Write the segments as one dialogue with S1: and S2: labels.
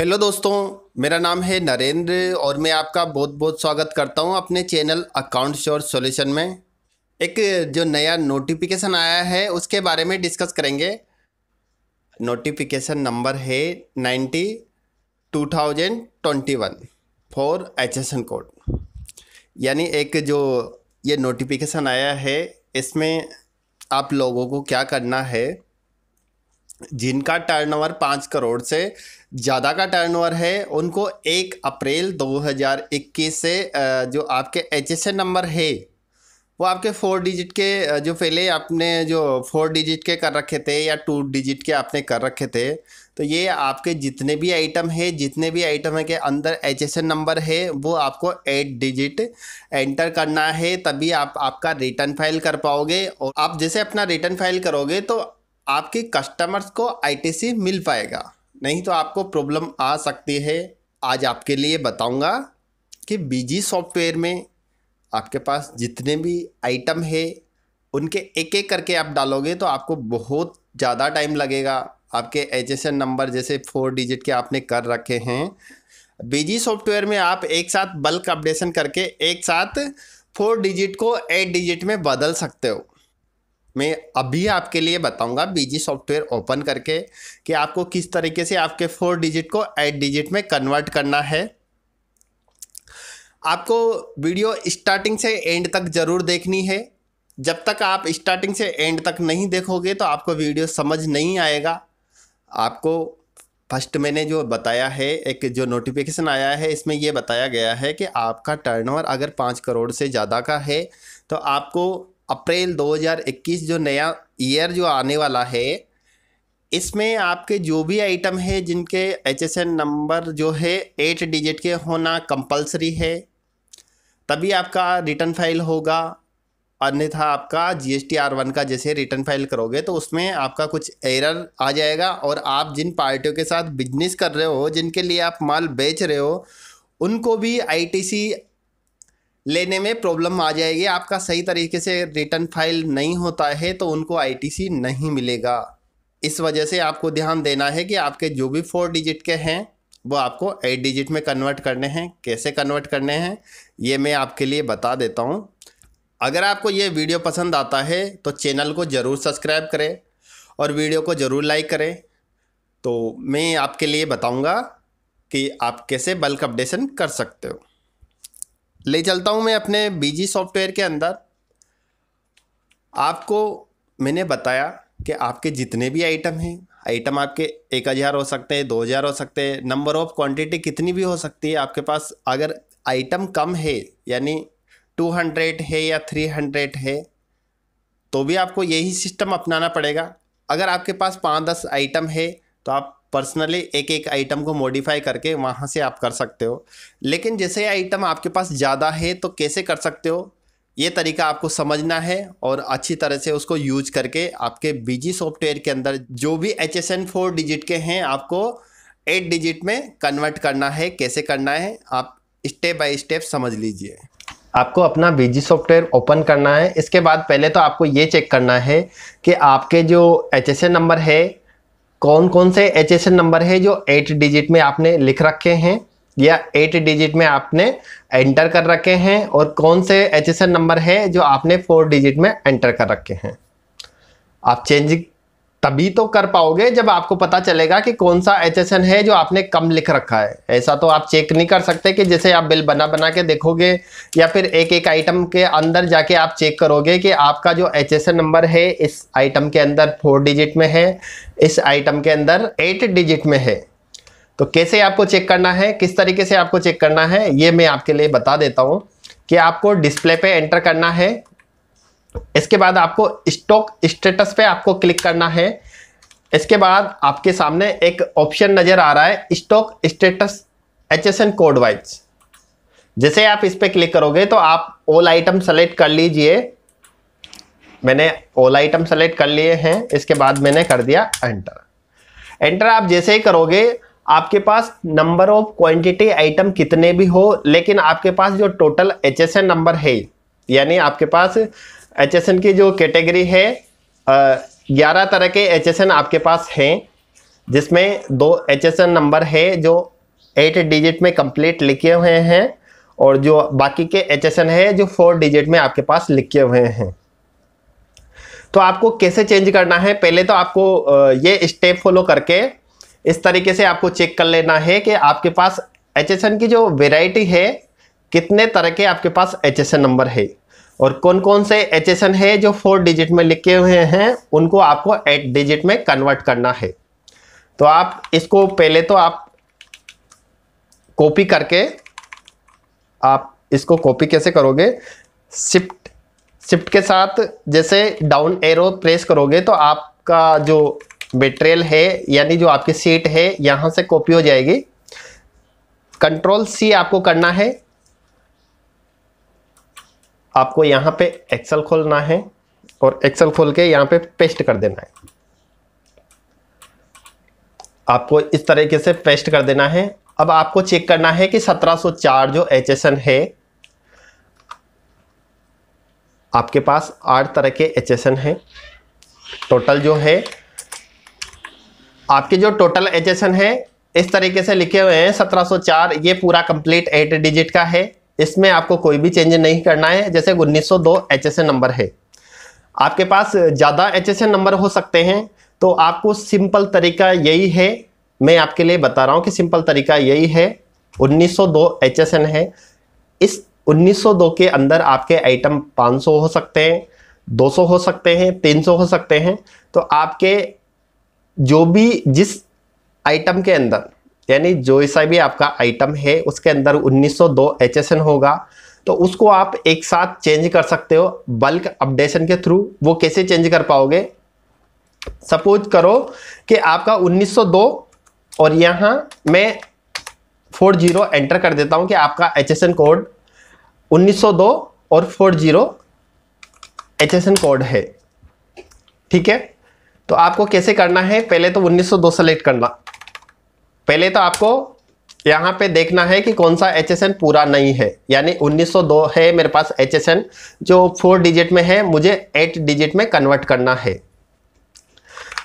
S1: hello दोस्तों मेरा नाम है नरेंद्र और मैं आपका बहुत बहुत स्वागत करता हूं अपने चैनल अकाउंट श्योर सॉल्यूशन में एक जो नया नोटिफिकेशन आया है उसके बारे में डिस्कस करेंगे नोटिफिकेशन नंबर है ninety two thousand twenty one for N code यानी एक जो ये नोटिफिकेशन आया है इसमें आप लोगों को क्या करना है जिनका टर्नओवर पाँच करोड़ से ज़्यादा का टर्नओवर है उनको एक अप्रैल 2021 से जो आपके एच नंबर है वो आपके फोर डिजिट के जो पहले आपने जो फोर डिजिट के कर रखे थे या टू डिजिट के आपने कर रखे थे तो ये आपके जितने भी आइटम है जितने भी आइटम है के अंदर एच नंबर है वो आपको एट डिजिट एंटर करना है तभी आप आपका रिटर्न फाइल कर पाओगे और आप जैसे अपना रिटर्न फाइल करोगे तो आपके कस्टमर्स को आईटीसी मिल पाएगा नहीं तो आपको प्रॉब्लम आ सकती है आज आपके लिए बताऊंगा कि बीजी सॉफ्टवेयर में आपके पास जितने भी आइटम है उनके एक एक करके आप डालोगे तो आपको बहुत ज़्यादा टाइम लगेगा आपके एच नंबर जैसे फोर डिजिट के आपने कर रखे हैं बीजी सॉफ्टवेयर में आप एक साथ बल्क अपडेशन करके एक साथ फोर डिजिट को एट डिजिट में बदल सकते हो मैं अभी आपके लिए बताऊंगा बीजी सॉफ्टवेयर ओपन करके कि आपको किस तरीके से आपके फोर डिजिट को एट डिजिट में कन्वर्ट करना है आपको वीडियो स्टार्टिंग से एंड तक ज़रूर देखनी है जब तक आप स्टार्टिंग से एंड तक नहीं देखोगे तो आपको वीडियो समझ नहीं आएगा आपको फर्स्ट मैंने जो बताया है एक जो नोटिफिकेशन आया है इसमें यह बताया गया है कि आपका टर्नओवर अगर पाँच करोड़ से ज़्यादा का है तो आपको अप्रैल 2021 जो नया ईयर जो आने वाला है इसमें आपके जो भी आइटम है जिनके एच नंबर जो है एट डिजिट के होना कंपलसरी है तभी आपका रिटर्न फाइल होगा अन्यथा आपका G S T R one का जैसे रिटर्न फाइल करोगे तो उसमें आपका कुछ एरर आ जाएगा और आप जिन पार्टियों के साथ बिजनेस कर रहे हो जिनके लिए आप माल बेच रहे हो उनको भी आई टी सी लेने में प्रॉब्लम आ जाएगी आपका सही तरीके से रिटर्न फाइल नहीं होता है तो उनको आईटीसी नहीं मिलेगा इस वजह से आपको ध्यान देना है कि आपके जो भी फोर डिजिट के हैं वो आपको एट डिजिट में कन्वर्ट करने हैं कैसे कन्वर्ट करने हैं ये मैं आपके लिए बता देता हूँ अगर आपको ये वीडियो पसंद आता है तो चैनल को ज़रूर सब्सक्राइब करें और वीडियो को ज़रूर लाइक करें तो मैं आपके लिए बताऊँगा कि आप कैसे बल्क अपडेशन कर सकते हो ले चलता हूँ मैं अपने बीजी सॉफ्टवेयर के अंदर आपको मैंने बताया कि आपके जितने भी आइटम हैं आइटम आपके एक हज़ार हो सकते हैं दो हज़ार हो सकते हैं नंबर ऑफ क्वांटिटी कितनी भी हो सकती है आपके पास अगर आइटम कम है यानी टू हंड्रेड है या थ्री हंड्रेड है तो भी आपको यही सिस्टम अपनाना पड़ेगा अगर आपके पास पाँच दस आइटम है तो आप पर्सनली एक एक आइटम को मॉडिफाई करके वहाँ से आप कर सकते हो लेकिन जैसे आइटम आपके पास ज़्यादा है तो कैसे कर सकते हो ये तरीका आपको समझना है और अच्छी तरह से उसको यूज करके आपके बीजी सॉफ्टवेयर के अंदर जो भी H S N four digit के हैं आपको एट डिजिट में कन्वर्ट करना है कैसे करना है आप स्टेप बाय स्टेप समझ लीजिए आपको अपना बीजी सॉफ्टवेयर ओपन करना है इसके बाद पहले तो आपको ये चेक करना है कि आपके जो एच एस एन नंबर है कौन कौन से एच नंबर है जो एट डिजिट में आपने लिख रखे हैं या एट डिजिट में आपने एंटर कर रखे हैं और कौन से एच नंबर है जो आपने फोर डिजिट में एंटर कर रखे हैं आप चेंज तभी तो कर पाओगे जब आपको पता चलेगा कि कौन सा एच है जो आपने कम लिख रखा है ऐसा तो आप चेक नहीं कर सकते कि जैसे आप बिल बना बना के देखोगे या फिर एक एक आइटम के अंदर जाके आप चेक करोगे कि आपका जो एच नंबर है इस आइटम के अंदर फोर डिजिट में है इस आइटम के अंदर एट डिजिट में है तो कैसे आपको चेक करना है किस तरीके से आपको चेक करना है ये मैं आपके लिए बता देता हूँ कि आपको डिस्प्ले पर एंटर करना है इसके बाद आपको स्टॉक स्टेटस पे आपको क्लिक करना है इसके बाद आपके सामने एक ऑप्शन नज़र आ रहा है stock status H S N code wise जैसे आप इस पर क्लिक करोगे तो आप ऑल आइटम सेलेक्ट कर लीजिए मैंने ऑल आइटम सेलेक्ट कर लिए हैं इसके बाद मैंने कर दिया एंटर एंटर आप जैसे ही करोगे आपके पास नंबर ऑफ क्वांटिटी आइटम कितने भी हो लेकिन आपके पास जो टोटल एच नंबर है यानी आपके पास एच की जो कैटेगरी है ग्यारह तरह के एच आपके पास हैं जिसमें दो एच नंबर है जो एट डिजिट में कंप्लीट लिखे हुए हैं और जो बाकी के एच है जो फोर डिजिट में आपके पास लिखे हुए हैं तो आपको कैसे चेंज करना है पहले तो आपको ये स्टेप फॉलो करके इस तरीके से आपको चेक कर लेना है कि आपके पास एच की जो वेराइटी है कितने तरह के आपके पास एच नंबर है और कौन कौन से एच है जो फोर डिजिट में लिखे हुए हैं उनको आपको एट डिजिट में कन्वर्ट करना है तो आप इसको पहले तो आप कॉपी करके आप इसको कॉपी कैसे करोगे शिफ्ट शिफ्ट के साथ जैसे डाउन एरो प्रेस करोगे तो आपका जो बेट्रेल है यानी जो आपकी सीट है यहाँ से कॉपी हो जाएगी कंट्रोल सी आपको करना है आपको यहाँ पे एक्सेल खोलना है और एक्सेल खोल के यहाँ पे पेस्ट कर देना है आपको इस तरीके से पेस्ट कर देना है अब आपको चेक करना है कि 1704 जो एच है आपके पास आठ तरह के एच एस है टोटल जो है आपके जो टोटल एच है इस तरीके से लिखे हुए हैं 1704 ये पूरा कंप्लीट एट डिजिट का है इसमें आपको कोई भी चेंज नहीं करना है जैसे 1902 एचएसएन नंबर है आपके पास ज़्यादा एचएसएन नंबर हो सकते हैं तो आपको सिंपल तरीका यही है मैं आपके लिए बता रहा हूँ कि सिंपल तरीका यही है 1902 एचएसएन है इस 1902 के अंदर आपके आइटम 500 हो सकते हैं 200 हो सकते हैं 300 हो सकते हैं तो आपके जो भी जिस आइटम के अंदर यानी जो सा भी आपका आइटम है उसके अंदर 1902 सौ होगा तो उसको आप एक साथ चेंज कर सकते हो बल्क अपडेशन के थ्रू वो कैसे चेंज कर पाओगे सपोज करो कि आपका 1902 और यहाँ मैं 40 एंटर कर देता हूँ कि आपका एच कोड 1902 और 40 एच कोड है ठीक है तो आपको कैसे करना है पहले तो 1902 सेलेक्ट करना पहले तो आपको यहाँ पे देखना है कि कौन सा एच पूरा नहीं है यानी 1902 है मेरे पास एच जो फोर डिजिट में है मुझे एट डिजिट में कन्वर्ट करना है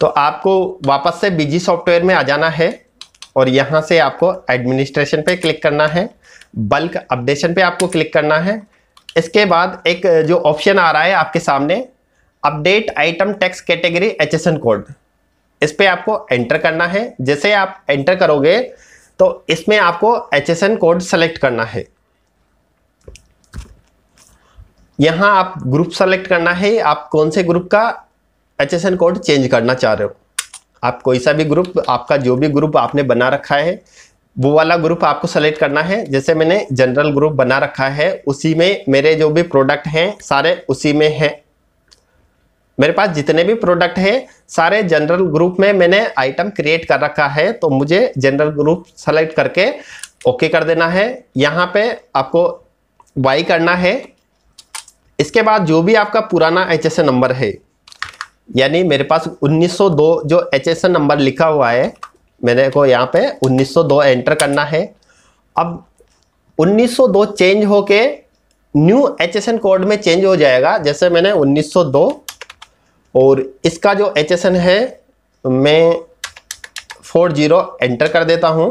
S1: तो आपको वापस से बीजी सॉफ्टवेयर में आ जाना है और यहाँ से आपको एडमिनिस्ट्रेशन पे क्लिक करना है बल्क अपडेशन पे आपको क्लिक करना है इसके बाद एक जो ऑप्शन आ रहा है आपके सामने update item tax category H code इस पर आपको एंटर करना है जैसे आप एंटर करोगे तो इसमें आपको एच कोड सेलेक्ट करना है यहां आप ग्रुप सेलेक्ट करना है आप कौन से ग्रुप का एच कोड चेंज करना चाह रहे हो आप कोई सा भी ग्रुप आपका जो भी ग्रुप आपने बना रखा है वो वाला ग्रुप आपको सेलेक्ट करना है जैसे मैंने जनरल ग्रुप बना रखा है उसी में मेरे जो भी प्रोडक्ट हैं सारे उसी में हैं मेरे पास जितने भी प्रोडक्ट हैं सारे जनरल ग्रुप में मैंने आइटम क्रिएट कर रखा है तो मुझे जनरल ग्रुप सेलेक्ट करके ओके कर देना है यहाँ पे आपको बाई करना है इसके बाद जो भी आपका पुराना एच नंबर है यानी मेरे पास 1902 जो एच नंबर लिखा हुआ है मैंने को यहाँ पे 1902 एंटर करना है अब 1902 चेंज होके न्यू एच कोड में चेंज हो जाएगा जैसे मैंने 1902 और इसका जो एच है मैं फोर जीरो एंटर कर देता हूँ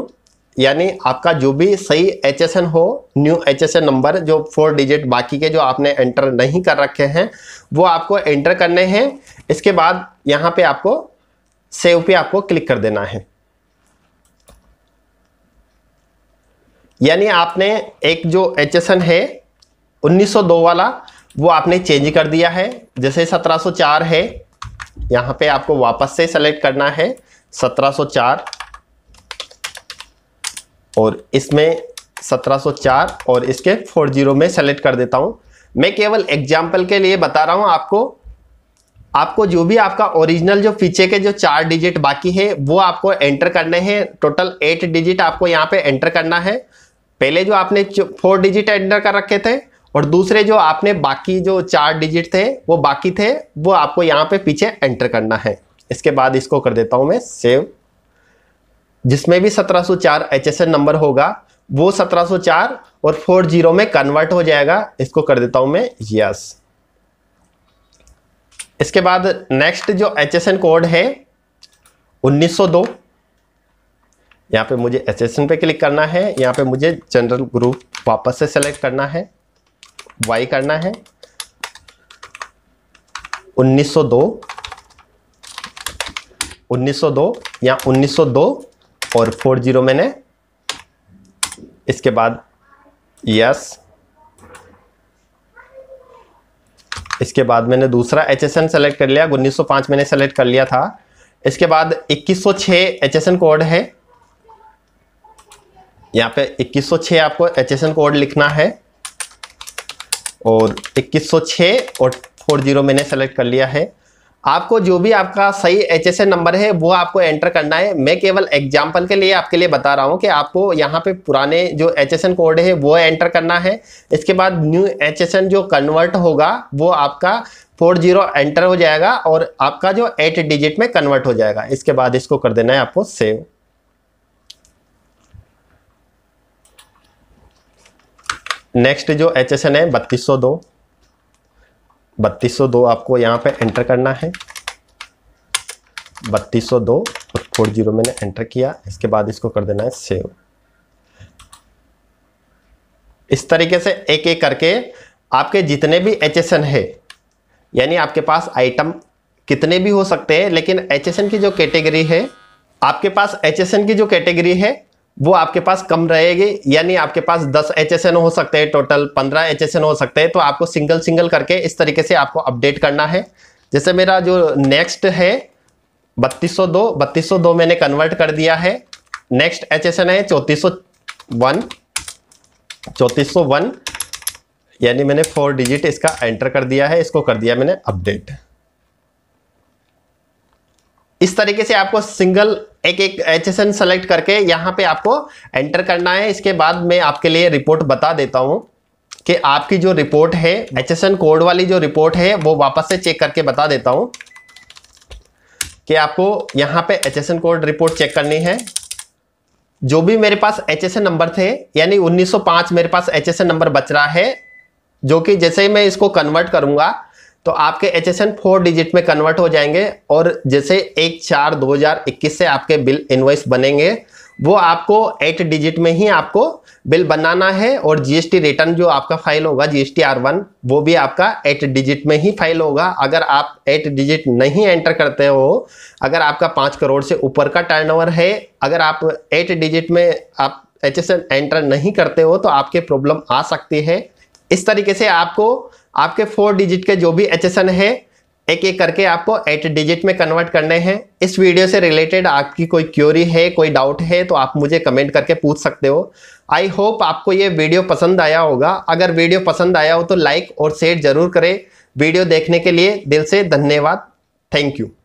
S1: यानी आपका जो भी सही एच हो न्यू एच नंबर जो फोर डिजिट बाकी के जो आपने एंटर नहीं कर रखे हैं वो आपको एंटर करने हैं इसके बाद यहाँ पे आपको सेव पे आपको क्लिक कर देना है यानी आपने एक जो एच है 1902 वाला वो आपने चेंज कर दिया है जैसे 1704 है यहाँ पे आपको वापस से सेलेक्ट करना है 1704 और इसमें 1704 और इसके 40 में सेलेक्ट कर देता हूँ मैं केवल एग्जाम्पल के लिए बता रहा हूँ आपको आपको जो भी आपका ओरिजिनल जो पीछे के जो चार डिजिट बाकी है वो आपको एंटर करने हैं टोटल एट डिजिट आपको यहाँ पे एंटर करना है पहले जो आपने फोर डिजिट एंटर कर रखे थे और दूसरे जो आपने बाकी जो चार डिजिट थे वो बाकी थे वो आपको यहाँ पे पीछे एंटर करना है इसके बाद इसको कर देता हूँ मैं सेव जिसमें भी 1704 एचएसएन नंबर होगा वो 1704 और 40 में कन्वर्ट हो जाएगा इसको कर देता हूँ मैं यस इसके बाद नेक्स्ट जो एचएसएन कोड है 1902 यहाँ पे मुझे एच पे क्लिक करना है यहाँ पे मुझे जनरल ग्रुप वापस से सेलेक्ट करना है वाई करना है 1902 1902 या 1902 और 40 मैंने इसके बाद यस इसके बाद मैंने दूसरा एच एस एन सेलेक्ट कर लिया 1905 मैंने सेलेक्ट कर लिया था इसके बाद 2106 एच एस एन कोड है यहाँ पे 2106 आपको एच एस एन कोड लिखना है और 2106 और 40 मैंने सेलेक्ट कर लिया है आपको जो भी आपका सही एच नंबर है वो आपको एंटर करना है मैं केवल एग्जाम्पल के लिए आपके लिए बता रहा हूँ कि आपको यहाँ पे पुराने जो एच कोड है वो एंटर करना है इसके बाद न्यू एच जो कन्वर्ट होगा वो आपका फोर जीरो एंटर हो जाएगा और आपका जो एट डिजिट में कन्वर्ट हो जाएगा इसके बाद इसको कर देना है आपको सेव नेक्स्ट जो एच एस एन है बत्तीस सौ दो बत्तीस सौ दो आपको यहाँ पे एंटर करना है बत्तीस सौ दो फोर जीरो मैंने एंटर किया इसके बाद इसको कर देना है सेव इस तरीके से एक एक करके आपके जितने भी एच एस एन है यानी आपके पास आइटम कितने भी हो सकते हैं लेकिन एच एस एन की जो कैटेगरी है आपके पास एच एस एन की जो कैटेगरी है वो आपके पास कम रहेगी यानी आपके पास 10 एच हो सकते हैं टोटल 15 एच हो सकते हैं तो आपको सिंगल सिंगल करके इस तरीके से आपको अपडेट करना है जैसे मेरा जो नेक्स्ट है 3202 3202 मैंने कन्वर्ट कर दिया है नेक्स्ट एच है चौंतीस सौ वन यानी मैंने फोर डिजिट इसका एंटर कर दिया है इसको कर दिया मैंने अपडेट इस तरीके से आपको सिंगल एक एक एच एस एन सेलेक्ट करके यहाँ पे आपको एंटर करना है इसके बाद मैं आपके लिए रिपोर्ट बता देता हूँ कि आपकी जो रिपोर्ट है एच एस एन कोड वाली जो रिपोर्ट है वो वापस से चेक करके बता देता हूँ कि आपको यहाँ पे H S N code report check करनी है जो भी मेरे पास एच एस एन नंबर थे यानी 1905 मेरे पास एच एस एन नंबर बच रहा है जो कि जैसे ही मैं इसको कन्वर्ट करूँगा तो आपके H S N four digit में कन्वर्ट हो जाएंगे और जैसे एक चार 2021 से आपके बिल इन्वॉइस बनेंगे वो आपको एट डिजिट में ही आपको बिल बनाना है और जीएसटी रिटर्न जो आपका फाइल होगा जीएसटी आर वन वो भी आपका एट डिजिट में ही फाइल होगा अगर आप एट डिजिट नहीं एंटर करते हो अगर आपका पाँच करोड़ से ऊपर का टर्नओवर है अगर आप एट डिजिट में आप एच एंटर नहीं करते हो तो आपके प्रॉब्लम आ सकती है इस तरीके से आपको आपके फोर डिजिट के जो भी एच है एक एक करके आपको एट डिजिट में कन्वर्ट करने हैं इस वीडियो से रिलेटेड आपकी कोई क्यूरी है कोई डाउट है तो आप मुझे कमेंट करके पूछ सकते हो आई होप आपको ये वीडियो पसंद आया होगा अगर वीडियो पसंद आया हो तो लाइक और शेयर जरूर करें वीडियो देखने के लिए दिल से धन्यवाद थैंक यू